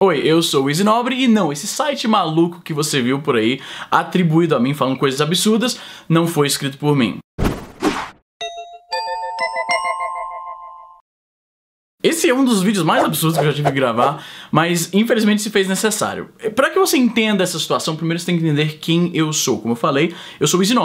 Oi, eu sou o Easy Nobre e não, esse site maluco que você viu por aí, atribuído a mim falando coisas absurdas, não foi escrito por mim. Esse é um dos vídeos mais absurdos que eu já tive que gravar, mas infelizmente se fez necessário. Para que você entenda essa situação, primeiro você tem que entender quem eu sou. Como eu falei, eu sou o Easy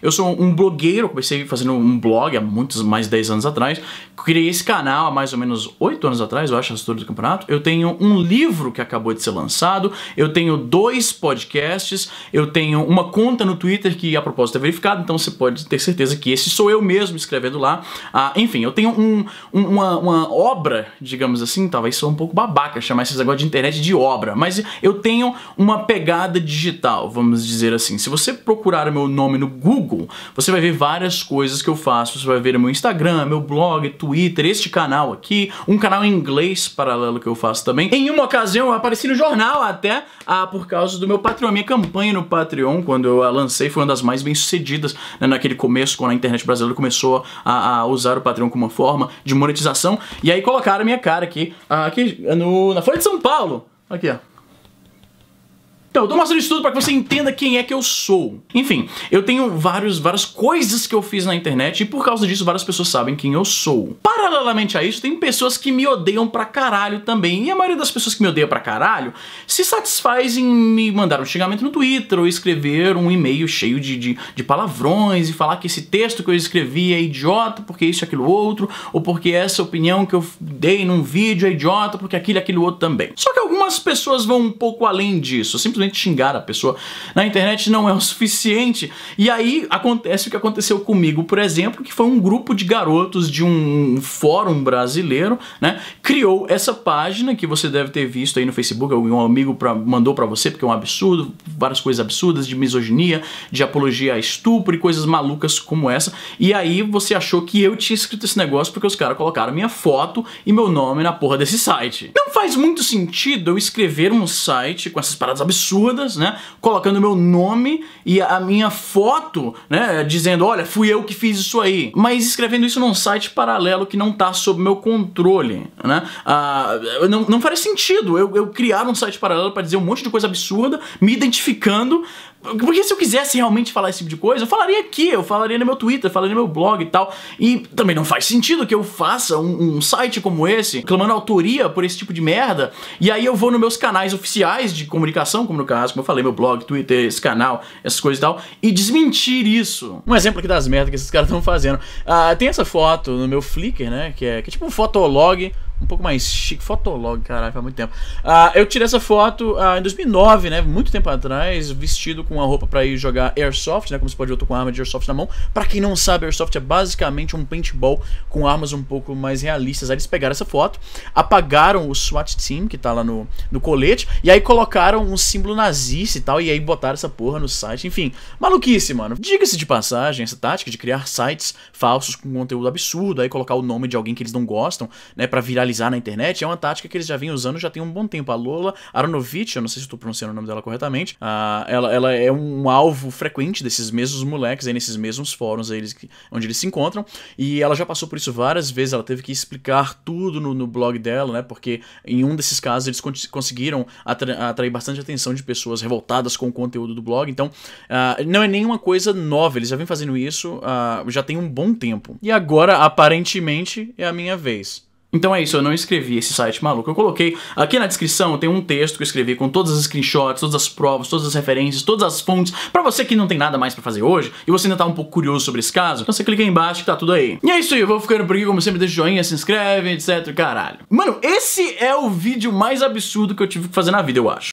eu sou um blogueiro, comecei fazendo um blog há muitos mais de 10 anos atrás, criei esse canal há mais ou menos 8 anos atrás, eu acho, a história do campeonato. Eu tenho um livro que acabou de ser lançado, eu tenho dois podcasts, eu tenho uma conta no Twitter que a propósito é verificada, então você pode ter certeza que esse sou eu mesmo escrevendo lá. Ah, enfim, eu tenho um, uma, uma obra obra, digamos assim, talvez sou um pouco babaca chamar esses negócios de internet de obra, mas eu tenho uma pegada digital, vamos dizer assim. Se você procurar o meu nome no Google, você vai ver várias coisas que eu faço, você vai ver meu Instagram, meu blog, Twitter, este canal aqui, um canal em inglês paralelo que eu faço também. Em uma ocasião eu apareci no jornal até, ah, por causa do meu Patreon, minha campanha no Patreon, quando eu a lancei, foi uma das mais bem sucedidas né, naquele começo, quando a internet brasileira começou a, a usar o Patreon como uma forma de monetização, e aí colocaram minha cara aqui, ah, aqui no, na Folha de São Paulo. Aqui, ó. Então, eu tô mostrando isso tudo para que você entenda quem é que eu sou. Enfim, eu tenho vários, várias coisas que eu fiz na internet e por causa disso várias pessoas sabem quem eu sou. Paralelamente a isso, tem pessoas que me odeiam pra caralho também. E a maioria das pessoas que me odeia pra caralho se satisfaz em me mandar um xingamento no Twitter ou escrever um e-mail cheio de, de, de palavrões e falar que esse texto que eu escrevi é idiota porque isso, aquilo, outro, ou porque essa opinião que eu dei num vídeo é idiota porque aquilo, aquilo, outro também. Só que algumas pessoas vão um pouco além disso, simplesmente simplesmente xingar a pessoa na internet não é o suficiente. E aí acontece o que aconteceu comigo, por exemplo, que foi um grupo de garotos de um fórum brasileiro, né? Criou essa página que você deve ter visto aí no Facebook, um amigo pra, mandou para você, porque é um absurdo, várias coisas absurdas de misoginia, de apologia a estupro e coisas malucas como essa. E aí você achou que eu tinha escrito esse negócio porque os caras colocaram minha foto e meu nome na porra desse site. Não faz muito sentido eu escrever um site com essas paradas absurdas absurdas, né? Colocando meu nome e a minha foto, né? Dizendo, olha, fui eu que fiz isso aí. Mas escrevendo isso num site paralelo que não tá sob meu controle, né? Ah, não, não faria sentido eu, eu criar um site paralelo para dizer um monte de coisa absurda, me identificando, porque se eu quisesse realmente falar esse tipo de coisa, eu falaria aqui, eu falaria no meu Twitter, falaria no meu blog e tal. E também não faz sentido que eu faça um, um, site como esse, clamando autoria por esse tipo de merda, e aí eu vou nos meus canais oficiais de comunicação, como no caso, como eu falei, meu blog, Twitter, esse canal, essas coisas e tal, e desmentir isso. Um exemplo aqui das merdas que esses caras estão fazendo. Ah, tem essa foto no meu Flickr, né, que é, que é tipo um fotolog um pouco mais chique. Fotolog, caralho, faz muito tempo. Uh, eu tirei essa foto uh, em 2009, né? Muito tempo atrás, vestido com uma roupa para ir jogar Airsoft, né? Como se pode, eu tô com arma de Airsoft na mão. Para quem não sabe, Airsoft é basicamente um paintball com armas um pouco mais realistas. Aí eles pegaram essa foto, apagaram o SWAT Team, que tá lá no, no colete, e aí colocaram um símbolo nazista e tal, e aí botaram essa porra no site. Enfim, maluquice, mano. Diga-se de passagem, essa tática de criar sites falsos com conteúdo absurdo, aí colocar o nome de alguém que eles não gostam, né? Pra virar viralizar na internet, é uma tática que eles já vinham usando já tem um bom tempo. A Lola Aronovich, eu não sei se estou pronunciando o nome dela corretamente, uh, ela, ela é um alvo frequente desses mesmos moleques aí nesses mesmos fóruns aí eles, onde eles se encontram, e ela já passou por isso várias vezes, ela teve que explicar tudo no, no blog dela, né, porque em um desses casos eles conseguiram atra atrair bastante atenção de pessoas revoltadas com o conteúdo do blog, então uh, não é nenhuma coisa nova, eles já vêm fazendo isso uh, já tem um bom tempo. E agora, aparentemente, é a minha vez. Então é isso, eu não escrevi esse site maluco. Eu coloquei aqui na descrição, tem um texto que eu escrevi com todas as screenshots, todas as provas, todas as referências, todas as fontes, para você que não tem nada mais para fazer hoje e você ainda tá um pouco curioso sobre esse caso, então você clica aí embaixo que tá tudo aí. E é isso aí, eu vou ficando por aqui, como sempre, deixa o joinha, se inscreve, etc, caralho. Mano, esse é o vídeo mais absurdo que eu tive que fazer na vida, eu acho.